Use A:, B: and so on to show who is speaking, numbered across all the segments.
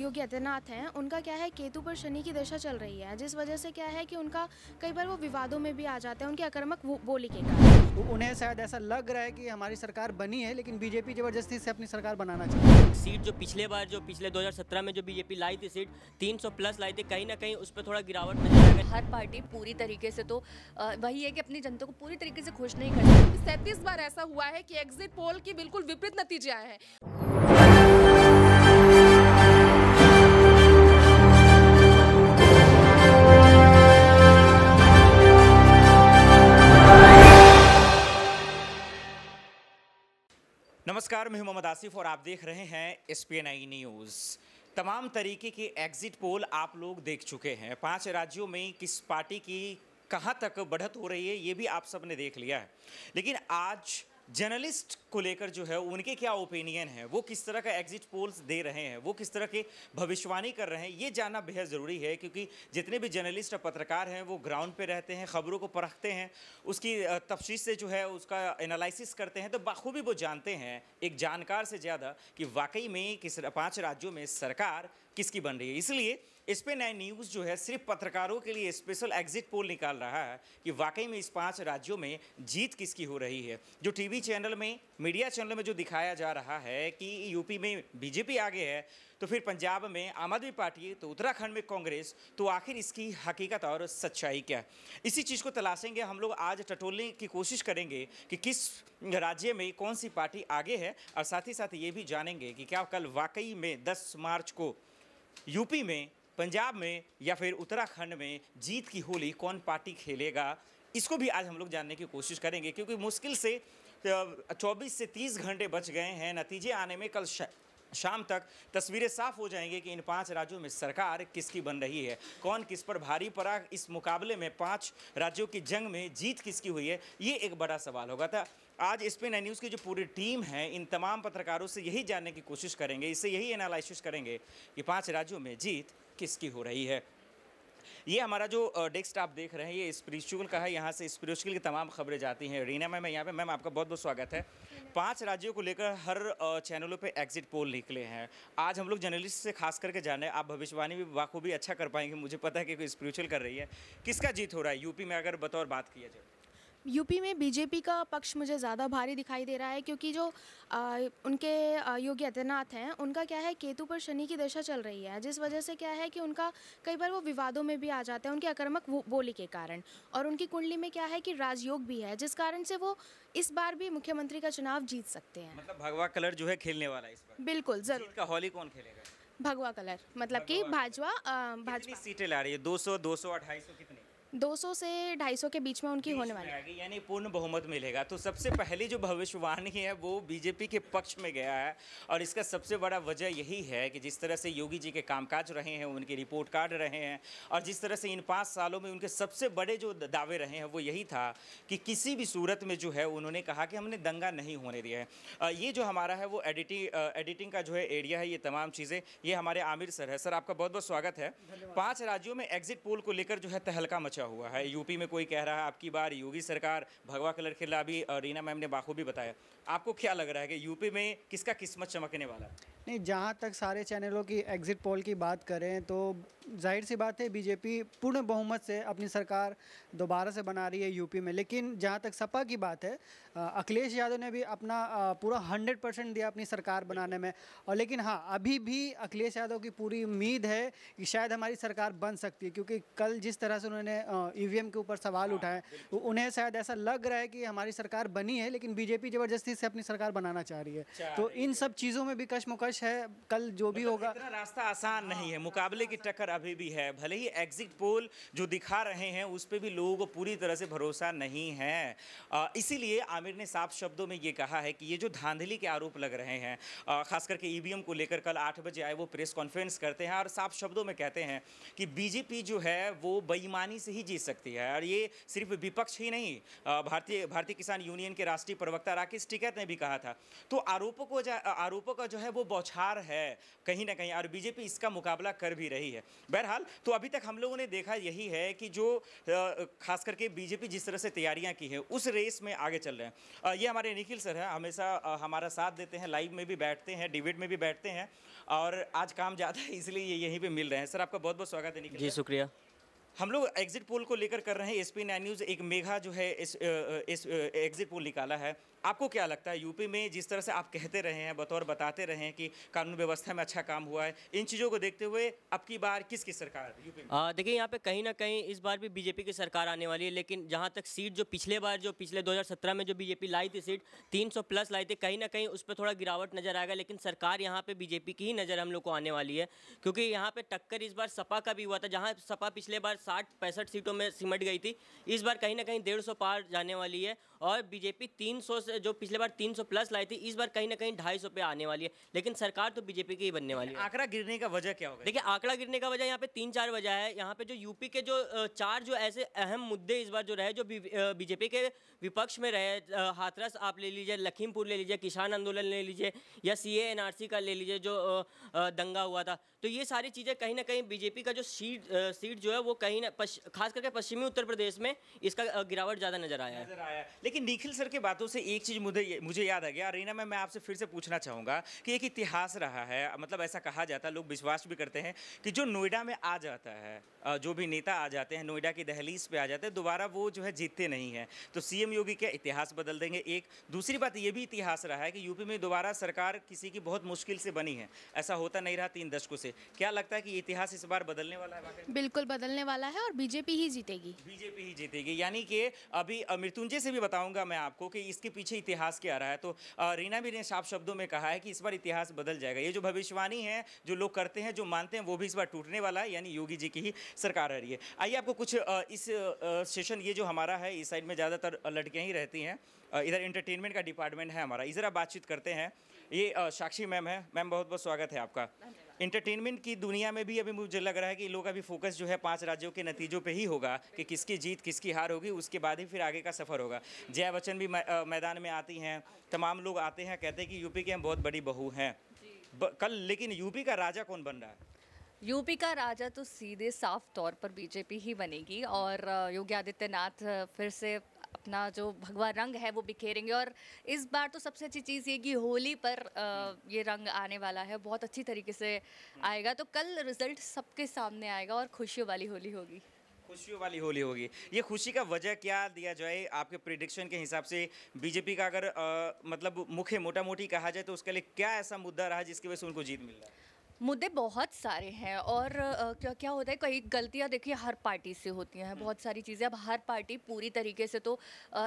A: योगी आदित्यनाथ हैं उनका क्या है केतु पर शनि की दशा चल रही है जिस वजह से क्या है कि उनका कई बार वो विवादों में भी आ जाते हैं उनकी आक्रमक बोली के कारण उन्हें शायद ऐसा लग रहा है कि हमारी सरकार
B: बनी है लेकिन बीजेपी जबरदस्ती से अपनी सरकार बनाना
A: चाहिए
C: सीट जो पिछले बार जो पिछले 2017 में जो बीजेपी लाई थी सीट तीन प्लस लाई थी कहीं ना कहीं उस पर थोड़ा गिरावट नजर आ
B: हर पार्टी पूरी तरीके से तो वही है कि अपनी जनता को पूरी तरीके से खुश नहीं करती सैंतीस बार ऐसा हुआ है की
A: एग्जिट पोल की बिल्कुल विपरीत नतीजे आए हैं
D: आसिफ और आप देख रहे हैं S P N I news तमाम तरीके के एग्जिट पोल आप लोग देख चुके हैं पांच राज्यों में किस पार्टी की कहां तक बढ़त हो रही है ये भी आप सब ने देख लिया है लेकिन आज जर्नलिस्ट को लेकर जो है उनके क्या ओपिनियन है वो किस तरह का एग्जिट पोल्स दे रहे हैं वो किस तरह के भविष्यवाणी कर रहे हैं ये जानना बेहद ज़रूरी है क्योंकि जितने भी जर्नलिस्ट और पत्रकार हैं वो ग्राउंड पे रहते हैं ख़बरों को परखते हैं उसकी तफ्श से जो है उसका एनालिसिस करते हैं तो बखूबी वो जानते हैं एक जानकार से ज़्यादा कि वाकई में किस पाँच राज्यों में सरकार किसकी बन रही है इसलिए इस पर नए न्यूज़ जो है सिर्फ पत्रकारों के लिए स्पेशल एग्जिट पोल निकाल रहा है कि वाकई में इस पांच राज्यों में जीत किसकी हो रही है जो टीवी चैनल में मीडिया चैनल में जो दिखाया जा रहा है कि यूपी में बीजेपी आगे है तो फिर पंजाब में आम आदमी पार्टी तो उत्तराखंड में कांग्रेस तो आखिर इसकी हकीकत और सच्चाई क्या है इसी चीज़ को तलाशेंगे हम लोग आज टटोलने की कोशिश करेंगे कि किस राज्य में कौन सी पार्टी आगे है और साथ ही साथ ये भी जानेंगे कि क्या कल वाकई में दस मार्च को यूपी में पंजाब में या फिर उत्तराखंड में जीत की होली कौन पार्टी खेलेगा इसको भी आज हम लोग जानने की कोशिश करेंगे क्योंकि मुश्किल से 24 से 30 घंटे बच गए हैं नतीजे आने में कल शाम तक तस्वीरें साफ हो जाएंगे कि इन पांच राज्यों में सरकार किसकी बन रही है कौन किस पर भारी पड़ा इस मुकाबले में पांच राज्यों की जंग में जीत किसकी हुई है ये एक बड़ा सवाल होगा था आज इस पे न्यूज़ की जो पूरी टीम है इन तमाम पत्रकारों से यही जानने की कोशिश करेंगे इससे यही एनालिसिस करेंगे कि पाँच राज्यों में जीत किसकी हो रही है ये हमारा जो डेस्क आप देख रहे हैं ये स्पिरिचुअल का है यहाँ से स्पिरिचुअल की तमाम खबरें जाती हैं रीना मैम यहाँ पे मैम आपका बहुत बहुत स्वागत है पांच राज्यों को लेकर हर चैनलों पे एग्जिट पोल निकले हैं आज हम लोग जर्नलिस्ट से खास करके जाने आप भविष्यवाणी भी बाखूबी अच्छा कर पाएंगे मुझे पता है कि कोई स्पिरिचुअल कर रही है किसका जीत हो रहा है यूपी में अगर बतौर बात किया जाए
A: यूपी में बीजेपी का पक्ष मुझे ज़्यादा भारी दिखाई दे रहा है क्योंकि जो आ, उनके योगी आदित्यनाथ हैं उनका क्या है केतु पर शनि की दशा चल रही है जिस वजह से क्या है कि उनका कई बार वो विवादों में भी आ जाते हैं उनके आक्रमक बोली के कारण और उनकी कुंडली में क्या है कि राजयोग भी है जिस कारण से वो इस बार भी मुख्यमंत्री का चुनाव जीत सकते हैं मतलब
D: भगवा कलर जो है खेलने वाला है इस
A: बार बिल्कुल जरूर
D: का होली कौन खेलेगा
A: भगवा कलर मतलब कि भाजपा भाजपा
D: सीटें ला रही है दो सौ दो सौ कितनी
A: 200 से 250 के बीच में उनकी होने वाली
D: यानी पूर्ण बहुमत मिलेगा तो सबसे पहली जो भविष्यवाणी है वो बीजेपी के पक्ष में गया है और इसका सबसे बड़ा वजह यही है कि जिस तरह से योगी जी के कामकाज रहे हैं उनके रिपोर्ट कार्ड रहे हैं और जिस तरह से इन पाँच सालों में उनके सबसे बड़े जो दावे रहे हैं वो यही था कि किसी भी सूरत में जो है उन्होंने कहा कि हमने दंगा नहीं होने दिया है ये जो हमारा है वो एडिटिंग एडिटिंग का जो है एरिया है ये तमाम चीज़ें ये हमारे आमिर सर है सर आपका बहुत बहुत स्वागत है पाँच राज्यों में एग्जिट पोल को लेकर जो है तहलका मचा पहुंचा अच्छा हुआ है यूपी में कोई कह रहा है आपकी बार योगी सरकार भगवा कलर खिला भी और रीना मैम ने बाखूबी बताया आपको क्या लग रहा है कि यूपी में किसका किस्मत चमकने वाला है नहीं जहाँ तक सारे चैनलों की एग्ज़िट पोल की बात करें तो जाहिर सी बात है बीजेपी पूर्ण बहुमत से अपनी सरकार दोबारा से बना रही है यूपी में लेकिन जहाँ तक सपा की बात है अखिलेश यादव ने भी अपना पूरा हंड्रेड परसेंट दिया अपनी सरकार बनाने में और लेकिन हाँ अभी भी अखिलेश यादव की पूरी उम्मीद है कि शायद हमारी सरकार बन सकती है क्योंकि कल जिस तरह से उन्होंने ई e के ऊपर सवाल हाँ, उठाए उन्हें शायद ऐसा लग रहा है कि हमारी सरकार बनी है लेकिन बीजेपी ज़बरदस्ती से अपनी सरकार बनाना चाह रही है तो इन सब चीज़ों में भी कश्मकश संघर्ष है कल जो भी मतलब होगा इतना रास्ता आसान नहीं है मुकाबले की टक्कर अभी भी है भले ही एग्जिट पोल जो दिखा रहे हैं उस पर भी लोगों को पूरी तरह से भरोसा नहीं है इसीलिए आमिर ने साफ शब्दों में ये कहा है कि ये जो धांधली के आरोप लग रहे हैं खास करके ई e को लेकर कल आठ बजे आए वो प्रेस कॉन्फ्रेंस करते हैं और साफ शब्दों में कहते हैं कि बीजेपी जो है वो बेईमानी से ही जीत सकती है और ये सिर्फ विपक्ष ही नहीं भारतीय भारतीय किसान यूनियन के राष्ट्रीय प्रवक्ता राकेश टिकैत ने भी कहा था तो आरोपों को आरोपों का जो है वो बौछार है कहीं ना कहीं और बीजेपी इसका मुकाबला कर भी रही है बहरहाल तो अभी तक हम लोगों ने देखा यही है कि जो खास करके बीजेपी जिस तरह से तैयारियां की है उस रेस में आगे चल रहे हैं ये हमारे निखिल सर हैं हमेशा हमारा साथ देते हैं लाइव में भी बैठते हैं डिबेट में भी बैठते हैं और आज काम ज़्यादा है इसलिए ये यहीं पर मिल रहे हैं सर आपका बहुत बहुत स्वागत है निखिल जी शुक्रिया हम लोग एग्जिट पोल को लेकर कर रहे हैं एस पी न्यूज़ एक मेघा जो है इस एग्जिट पोल निकाला है आपको क्या लगता है यूपी में जिस तरह से आप कहते रहे हैं बतौर बताते रहे हैं कि कानून व्यवस्था में अच्छा काम हुआ है इन चीज़ों को देखते हुए अब की बार किसकी सरकार यूपी
C: में देखिए यहाँ पे कहीं ना कहीं इस बार भी बीजेपी की सरकार आने वाली है लेकिन जहाँ तक सीट जो पिछले बार जो पिछले 2017 में जो बीजेपी लाई थी सीट तीन प्लस लाई थी कहीं ना कहीं उस पर थोड़ा गिरावट नज़र आएगा लेकिन सरकार यहाँ पे बीजेपी की ही नज़र हम लोग को आने वाली है क्योंकि यहाँ पर टक्कर इस बार सपा का भी हुआ था जहाँ सपा पिछले बार साठ पैंसठ सीटों में सिमट गई थी इस बार कहीं ना कहीं डेढ़ पार जाने वाली है और बीजेपी तीन से जो पिछले बार 300 प्लस लाई थी इस बार कहीं ना कहीं ढाई सौ पे आने वाली है लेकिन सरकार तो बीजेपी की ही बनने वाली है आंकड़ा गिरने का वजह क्या होगा देखिए आंकड़ा गिरने का वजह यहाँ पे तीन चार वजह है यहाँ पे जो यूपी के जो चार जो ऐसे अहम मुद्दे इस बार जो रहे जो बीजेपी के विपक्ष में रहे हाथरस आप ले लीजिए लखीमपुर ले लीजिए किसान आंदोलन ले लीजिए या सी ए का ले लीजिए जो दंगा हुआ था तो ये सारी चीज़ें कहीं ना कहीं बीजेपी का जो सीट सीट जो है वो कहीं ना खास करके पश्चिमी उत्तर प्रदेश में इसका गिरावट ज़्यादा नजर आया है
D: लेकिन निखिल सर के बातों से एक एक चीज़ मुझे मुझे याद आ गया रीना मैं मैं आपसे फिर से पूछना चाहूँगा कि एक इतिहास रहा है मतलब ऐसा कहा जाता है लोग विश्वास भी करते हैं कि जो नोएडा में आ जाता है जो भी नेता आ जाते हैं नोएडा की दहलीज पे आ जाते हैं दोबारा वो जो है जीतते नहीं हैं तो सीएम योगी क्या इतिहास बदल देंगे एक दूसरी बात ये भी इतिहास रहा है कि यूपी में दोबारा सरकार किसी की बहुत मुश्किल से बनी है ऐसा होता नहीं रहा तीन दशकों से क्या लगता है कि इतिहास इस बार बदलने वाला है
A: बिल्कुल बदलने वाला है और बीजेपी ही जीतेगी बीजेपी
D: ही जीतेगी यानी कि अभी मृत्युंजय से भी बताऊंगा मैं आपको कि इसके पीछे पीछे इतिहास के आ रहा है तो रीना भी ने साफ शब्दों में कहा है कि इस बार इतिहास बदल जाएगा ये जो भविष्यवाणी है जो लोग करते हैं जो मानते हैं वो भी इस बार टूटने वाला है यानी योगी जी की ही सरकार आ रही है आइए आपको कुछ इस सेशन ये जो हमारा है इस साइड में ज़्यादातर लड़कियाँ ही रहती हैं इधर इंटरटेनमेंट का डिपार्टमेंट है हमारा इधर आप बातचीत करते हैं ये साक्षी मैम है मैम बहुत बहुत स्वागत है आपका इंटरटेनमेंट की दुनिया में भी अभी मुझे लग रहा है कि लोग अभी फोकस जो है पांच राज्यों के नतीजों पे ही होगा कि किसकी जीत किसकी हार होगी उसके बाद ही फिर आगे का सफ़र होगा जया बच्चन भी मैदान में आती हैं तमाम लोग आते हैं कहते हैं कि यूपी के हम बहुत बड़ी बहू हैं कल लेकिन यूपी का राजा कौन बन रहा है
B: यूपी का राजा तो सीधे साफ तौर पर बीजेपी ही बनेगी और योगी आदित्यनाथ फिर से अपना जो भगवा रंग है वो बिखेरेंगे और इस बार तो सबसे अच्छी चीज़ ये कि होली पर ये रंग आने वाला है बहुत अच्छी तरीके से आएगा तो कल रिजल्ट सबके सामने आएगा और खुशियों वाली होली होगी
D: खुशियों वाली होली होगी ये खुशी का वजह क्या दिया जाए आपके प्रिडिक्शन के हिसाब से बीजेपी का अगर आ, मतलब मुख्य मोटा मोटी कहा जाए तो उसके लिए क्या ऐसा मुद्दा रहा जिसकी वजह से उनको जीत मिल रहा है
B: मुद्दे बहुत सारे हैं और क्या क्या होता है कई गलतियां देखिए हर पार्टी से होती हैं बहुत सारी चीज़ें अब हर पार्टी पूरी तरीके से तो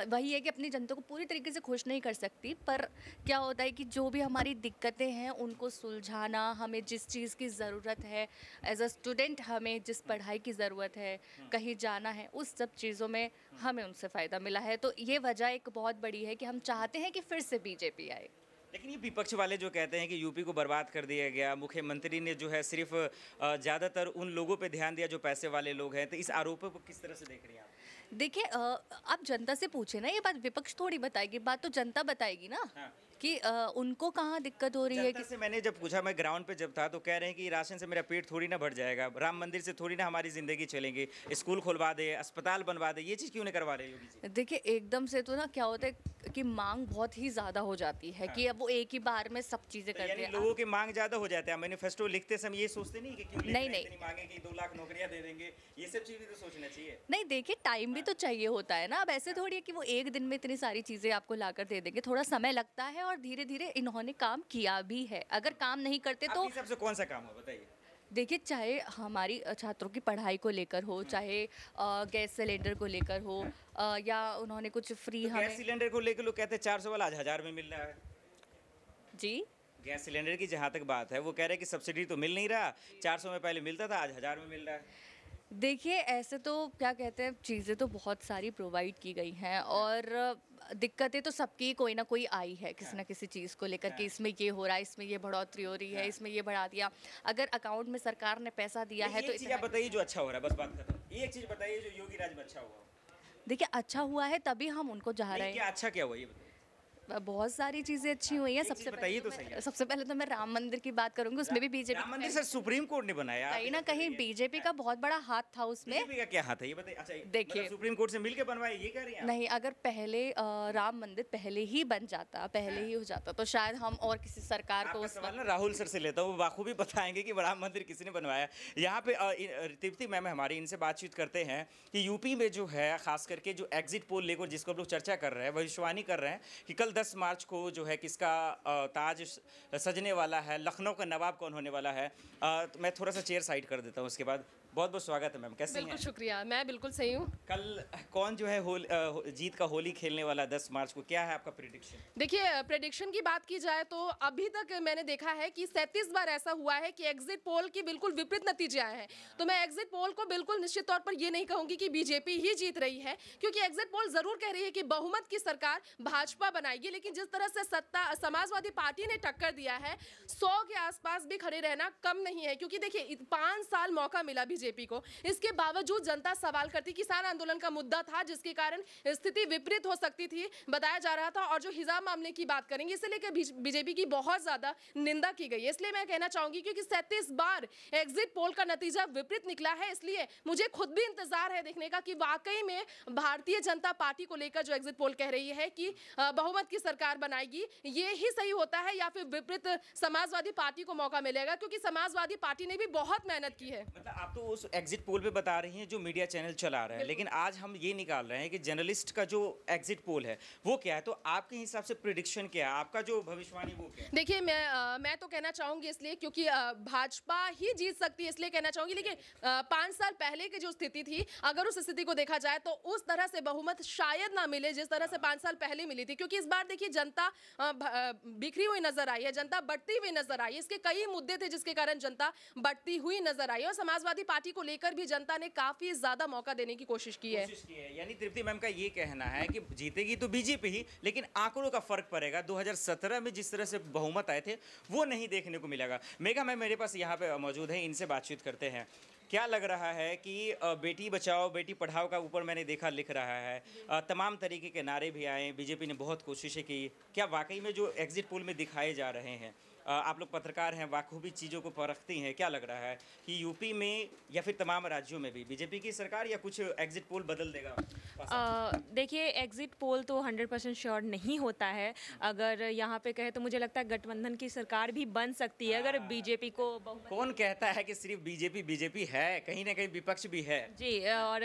B: वही है कि अपनी जनता को पूरी तरीके से खुश नहीं कर सकती पर क्या होता है कि जो भी हमारी दिक्कतें हैं उनको सुलझाना हमें जिस चीज़ की ज़रूरत है एज अ स्टूडेंट हमें जिस पढ़ाई की ज़रूरत है हम्म। कहीं जाना है उस सब चीज़ों में हमें उनसे फ़ायदा मिला है तो ये वजह एक बहुत बड़ी है कि हम चाहते हैं कि फिर से बीजेपी आए
D: लेकिन ये विपक्ष वाले जो कहते हैं कि यूपी को बर्बाद कर दिया गया मुख्यमंत्री ने जो है सिर्फ ज़्यादातर उन लोगों पे ध्यान दिया जो पैसे वाले लोग हैं तो इस आरोप को किस तरह से देख रही हैं
B: आप देखिए आप जनता से पूछे ना ये बात विपक्ष थोड़ी बताएगी बात तो जनता बताएगी ना हाँ। कि आ, उनको कहाँ दिक्कत हो रही है कि से
D: मैंने जब पूछा मैं ग्राउंड पे जब था तो कह रहे हैं कि राशन से मेरा पेट थोड़ी ना भर जाएगा राम मंदिर से थोड़ी ना हमारी ज़िंदगी चलेगी स्कूल खुलवा दे अस्पताल बनवा दे ये चीज़ क्यों नहीं करवा रहे
B: देखिए एकदम से तो ना क्या होता है की मांग बहुत ही ज़्यादा हो जाती है हाँ। कि अब वो एक ही बार में सब चीज़ें तो करते हैं लोगों
D: की मांग ज़्यादा हो जाते हैं मैनिफेस्टो लिखते समय ये सोचते नहीं कि
B: क्यों नहीं नहीं
D: मांगे की दो लाख नौकरियां दे देंगे ये सब चीज़ भी तो सोचना चाहिए
B: नहीं देखिए टाइम भी हाँ। तो चाहिए होता है ना अब ऐसे हाँ। थोड़ी है कि वो एक दिन में इतनी सारी चीज़ें आपको ला दे देंगे थोड़ा समय लगता है और धीरे धीरे इन्होंने काम किया भी है अगर हाँ। काम नहीं करते तो सबसे
D: कौन सा काम हो बताइए
B: देखिए चाहे हमारी छात्रों की पढ़ाई को लेकर हो हम्म। चाहे गैस सिलेंडर को लेकर हो हम्म। या उन्होंने कुछ फ्री तो गैस
D: सिलेंडर को लेकर लोग कहते हैं चार सौ वाला आज हज़ार में मिल रहा है जी गैस सिलेंडर की जहाँ तक बात है वो कह रहे हैं कि सब्सिडी तो मिल नहीं रहा चार सौ में पहले मिलता था आज हज़ार में मिल रहा है
B: देखिए ऐसे तो क्या कहते हैं चीज़ें तो बहुत सारी प्रोवाइड की गई हैं हाँ। और दिक्कतें तो सबकी कोई ना कोई आई है किसी हाँ। ना किसी चीज़ को लेकर हाँ। के इसमें ये हो रहा है इसमें ये बढ़ोतरी हो रही है इसमें ये बढ़ा दिया अगर अकाउंट में सरकार ने पैसा दिया है तो इतना
D: बताइए जो अच्छा हो रहा है बस बात खत्म एक चीज़ बताइए जो योगी राज में अच्छा हुआ
B: देखिए अच्छा हुआ है तभी हम उनको जा रहे हैं
D: अच्छा क्या हुआ ये बताइए
B: बहुत सारी चीज़ें अच्छी हुई है सबसे बताइए तो सबसे पहले तो मैं राम मंदिर की बात करूंगी उसमें भी बीजेपी मंदिर सर
D: सुप्रीम कोर्ट ने बनाया कहीं
B: ना कहीं बीजेपी का बहुत बड़ा हाथ था उसमें का
D: क्या हाथ है ये अच्छा मतलब देखिए सुप्रीम कोर्ट से मिलकर बनवाया ये कह हैं
B: नहीं अगर पहले राम मंदिर पहले ही बन जाता पहले हाँ। ही हो जाता तो शायद हम और किसी सरकार को राहुल
D: सर से लेता हूँ वो बाखूबी बताएंगे की राम मंदिर किसी ने बनवाया यहाँ पे तृप्ति मैम हमारी इनसे बातचीत करते हैं कि यूपी में जो है खास करके जो एग्जिट पोल लेकर जिसको हम लोग चर्चा कर रहे हैं भविष्यवाणी कर रहे हैं कि कल दस मार्च को जो है किसका ताज सजने वाला है लखनऊ का नवाब कौन होने वाला है तो मैं थोड़ा सा चेयर साइड कर देता हूँ उसके बाद बहुत बहुत स्वागत है मैम कैसे बिल्कुल
A: शुक्रिया मैं बिल्कुल सही हूँ कल
D: कौन जो है होल, जीत का होली खेलने वाला दस मार्च को क्या है आपका प्रिडिक्शन
A: देखिए प्रिडिक्शन की बात की जाए तो अभी तक मैंने देखा है कि सैंतीस बार ऐसा हुआ है कि एग्जिट पोल की बिल्कुल विपरीत नतीजे आए हैं तो मैं एग्जिट पोल को बिल्कुल निश्चित तौर पर यह नहीं कहूंगी कि बीजेपी ही जीत रही है क्योंकि एग्जिट पोल जरूर कह रही है कि बहुमत की सरकार भाजपा बनाएगी लेकिन जिस तरह से सत्ता समाजवादी पार्टी ने टक्कर दिया है सौ के आसपास भी खड़े रहना कम नहीं है क्योंकि देखिए पांच साल मौका मिला बीजेपी बीजेपी को इसके बावजूद जनता सवाल करती किसान आंदोलन का मुद्दा था जिसके कारण स्थिति विपरीत हो सकती थी बताया जा रहा था और जो हिजाब मामले की बात करेंगे इसे लेकर बीजेपी की बहुत ज़्यादा निंदा की गई इसलिए मैं कहना चाहूंगी क्योंकि सैंतीस बार एग्जिट पोल का नतीजा विपरीत निकला है इसलिए मुझे खुद भी इंतजार है देखने का कि वाकई में भारतीय जनता पार्टी को लेकर जो एग्जिट पोल कह रही है कि बहुमत की सरकार बनाएगी ये ही सही होता है या फिर विपरीत समाजवादी पार्टी को मौका मिलेगा क्योंकि समाजवादी पार्टी ने भी बहुत मेहनत की है मतलब आप तो उस
D: एग्जिट पोल पे बता रही हैं जो मीडिया चैनल चला रहे हैं लेकिन आज हम ये निकाल रहे हैं कि जर्नलिस्ट का जो एग्जिट पोल है वो क्या है तो आपके हिसाब से प्रिडिक्शन क्या है आपका जो भविष्यवाणी वो क्या
A: देखिए मैं आ, मैं तो कहना चाहूँगी इसलिए क्योंकि भाजपा ही जीत सकती है इसलिए कहना चाहूँगी लेकिन पाँच साल पहले की जो स्थिति थी अगर उस स्थिति को देखा जाए तो उस तरह से बहुमत शायद ना मिले जिस तरह से हाँ। पाँच साल पहले मिली थी क्योंकि इस बार देखिए जनता बिखरी हुई नजर आई है जनता बढ़ती हुई नजर आई इसके कई मुद्दे थे जिसके कारण जनता बढ़ती हुई नजर आई और समाजवादी पार्टी पार्टी को लेकर भी जनता ने काफी ज्यादा मौका देने की कोशिश की है, की
D: है। यानी तृप्ति मैम का ये कहना है कि जीतेगी तो बीजेपी ही लेकिन आंकड़ों का फर्क पड़ेगा 2017 में जिस तरह से बहुमत आए थे वो नहीं देखने को मिलेगा मेघा मैम मेरे पास यहाँ पे मौजूद है इनसे बातचीत करते हैं क्या लग रहा है कि बेटी बचाओ बेटी पढ़ाओ का ऊपर मैंने देखा लिख रहा है तमाम तरीके के नारे भी आए बीजेपी ने बहुत कोशिशें की क्या वाकई में जो एग्जिट पोल में दिखाए जा रहे हैं आप लोग पत्रकार हैं बाखूबी चीज़ों को परखती हैं क्या लग रहा है कि यूपी में या फिर तमाम राज्यों में भी बीजेपी की सरकार या कुछ एग्जिट पोल बदल देगा
E: देखिए एग्जिट पोल तो 100 परसेंट श्योर नहीं होता है अगर यहाँ पे कहे तो मुझे लगता है गठबंधन की सरकार भी बन सकती है अगर हाँ। बीजेपी को कौन कहता है कि
D: सिर्फ बीजेपी बीजेपी है कहीं ना कहीं विपक्ष भी है
E: जी और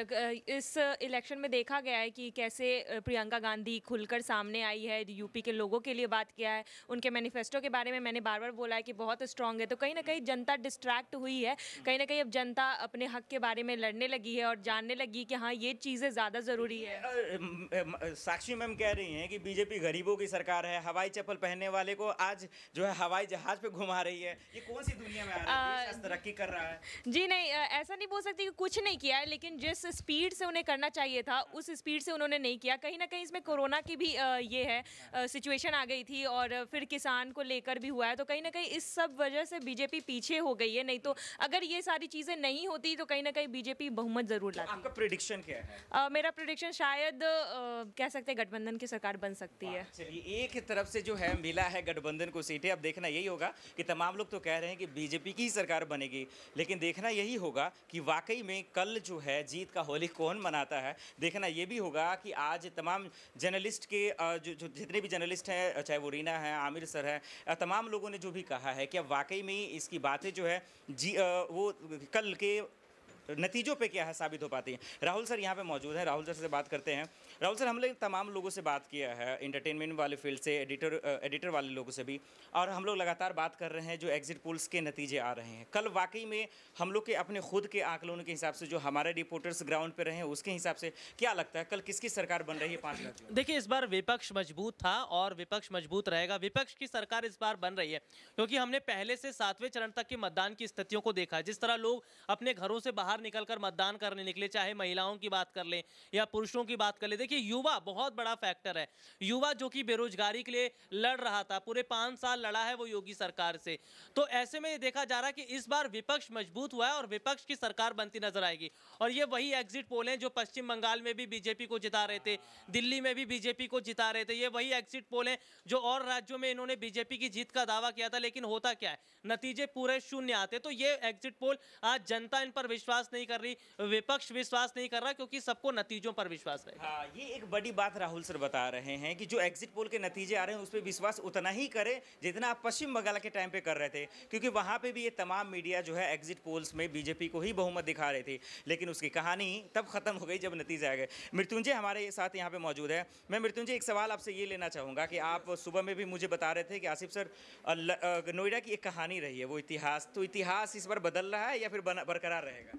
E: इस इलेक्शन में देखा गया है कि कैसे प्रियंका गांधी खुलकर सामने आई है यूपी के लोगों के लिए बात किया है उनके मैनिफेस्टो के बारे में मैंने बार बार बोला है कि बहुत स्ट्रांग है तो कहीं ना कहीं जनता डिस्ट्रैक्ट हुई है कहीं ना कहीं अब जनता अपने हक के बारे में लड़ने लगी है और जानने लगी कि हाँ ये चीज़ें ज़्यादा ज़रूरी
D: है साक्षी मैम कह रही हैं कि बीजेपी गरीबों की सरकार है हवाई चप्पल पहनने वाले को आज जो है हवाई जहाज पर घुमा रही है
E: ये कौन सी दुनिया में
D: तरक्की कर रहा है
E: जी नहीं ऐसा नहीं बोल सकती कि कुछ नहीं किया है लेकिन जिस स्पीड से उन्हें करना चाहिए था उस स्पीड से उन्होंने नहीं किया कहीं ना कहीं इसमें कोरोना की भी ये है सिचुएशन आ गई थी और फिर किसान को लेकर भी हुआ है तो तो कहीं ना कहीं इस सब वजह से बीजेपी पीछे हो गई है नहीं तो अगर ये सारी चीज़ें नहीं होती तो कहीं ना कहीं बीजेपी बहुमत जरूर तो लाती आपका
D: प्रिडिक्शन क्या है
E: आ, मेरा प्रिडिक्शन शायद आ, कह सकते हैं गठबंधन की सरकार बन सकती है
D: चलिए एक तरफ से जो है मिला है गठबंधन को सीटें अब देखना यही होगा कि तमाम लोग तो कह रहे हैं कि बीजेपी की सरकार बनेगी लेकिन देखना यही होगा कि वाकई में कल जो है जीत का होली कौन मनाता है देखना ये भी होगा कि आज तमाम जर्नलिस्ट के जो, जितने भी जर्नलिस्ट हैं चाहे वो रीना है आमिर सर हैं तमाम लोगों लोगों ने जो भी कहा है क्या वाकई में इसकी बातें जो है जी आ, वो कल के नतीजों पे क्या है साबित हो पाती है राहुल सर यहाँ पे मौजूद हैं राहुल सर से बात करते हैं राहुल सर हमने तमाम लोगों से बात किया है इंटरटेनमेंट वाले फील्ड से एडिटर एडिटर वाले लोगों से भी और हम लोग लगातार बात कर रहे हैं जो एग्जिट पोल्स के नतीजे आ रहे हैं कल वाकई में हम लोग के अपने खुद के आंकलन के हिसाब से जो हमारे रिपोर्टर्स ग्राउंड पर रहे हैं उसके हिसाब से क्या लगता है कल
E: किसकी सरकार बन रही है पाँच राज्यों देखिए इस बार विपक्ष मजबूत था और विपक्ष मजबूत रहेगा विपक्ष की सरकार इस बार बन रही है क्योंकि हमने पहले से सातवें चरण तक के मतदान की स्थितियों को देखा जिस तरह लोग अपने घरों से बाहर बाहर निकलकर मतदान करने निकले चाहे महिलाओं की बात कर लें या पुरुषों की बात कर लें देखिए युवा बहुत बड़ा फैक्टर है युवा जो कि बेरोजगारी के लिए लड़ रहा था पूरे पाँच साल लड़ा है वो योगी सरकार से तो ऐसे में ये देखा जा रहा है कि इस बार विपक्ष मजबूत हुआ है और विपक्ष की सरकार बनती नजर आएगी और ये वही एग्जिट पोल हैं जो पश्चिम बंगाल में भी बीजेपी को जिता रहे थे दिल्ली में भी बीजेपी को जिता रहे थे ये वही एग्जिट पोल हैं जो और राज्यों में इन्होंने बीजेपी की जीत का दावा किया था लेकिन होता क्या है नतीजे पूरे शून्य आते तो ये एग्जिट पोल आज जनता इन पर विश्वास नहीं कर रही विपक्ष विश्वास नहीं कर रहा क्योंकि सबको नतीजों पर विश्वास है हाँ
D: ये एक बड़ी बात राहुल सर बता रहे हैं कि जो एग्जिट पोल के नतीजे आ रहे हैं उस पर विश्वास उतना ही करें जितना आप पश्चिम बंगाल के टाइम पे कर रहे थे क्योंकि वहां पे भी ये तमाम मीडिया जो है एग्जिट पोल्स में बीजेपी को ही बहुमत दिखा रही थी लेकिन उसकी कहानी तब खत्म हो गई जब नतीजे आ गए मृत्युंजय हमारे साथ यहाँ पे मौजूद है मैं मृत्युंजय एक सवाल आपसे ये लेना चाहूंगा कि आप सुबह में भी मुझे बता रहे थे कि आसिफ सर नोएडा की एक कहानी रही है वो इतिहास तो इतिहास इस बार बदल रहा है या फिर बरकरार रहेगा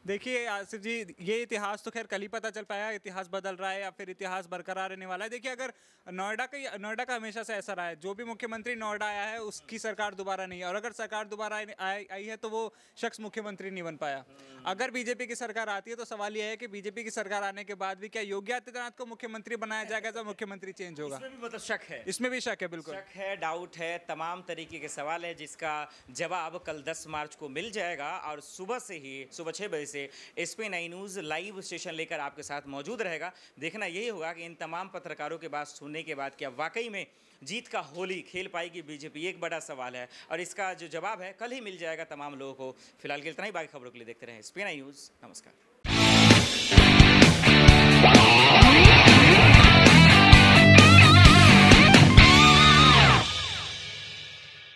D: देखिए आसिफ जी ये इतिहास तो खैर कल ही पता चल पाया इतिहास बदल रहा है या फिर इतिहास बरकरार रहने वाला है देखिए अगर नोएडा का नोएडा का हमेशा से ऐसा रहा है जो भी मुख्यमंत्री नोएडा आया है उसकी सरकार दोबारा नहीं है और अगर सरकार दोबारा आई है तो वो शख्स मुख्यमंत्री नहीं बन पाया अगर बीजेपी की सरकार आती है तो सवाल यह है कि बीजेपी की सरकार आने के बाद भी क्या योगी आदित्यनाथ को मुख्यमंत्री बनाया जाएगा जब मुख्यमंत्री चेंज होगा इसमें भी मतलब शक है इसमें भी शक है बिल्कुल शक है डाउट है तमाम तरीके के सवाल है जिसका जवाब कल दस मार्च को मिल जाएगा और सुबह से ही सुबह छः बजे से S P nine news live station लेकर आपके साथ मौजूद रहेगा देखना यही होगा कि इन तमाम पत्रकारों के बात सुनने के बाद क्या वाकई में जीत का होली खेल पाएगी बीजेपी एक बड़ा सवाल है और इसका जो जवाब है कल ही मिल जाएगा तमाम लोगों को फिलहाल के इतना ही बाकी खबरों के लिए देखते रहे एस पी न्यूज़ नमस्कार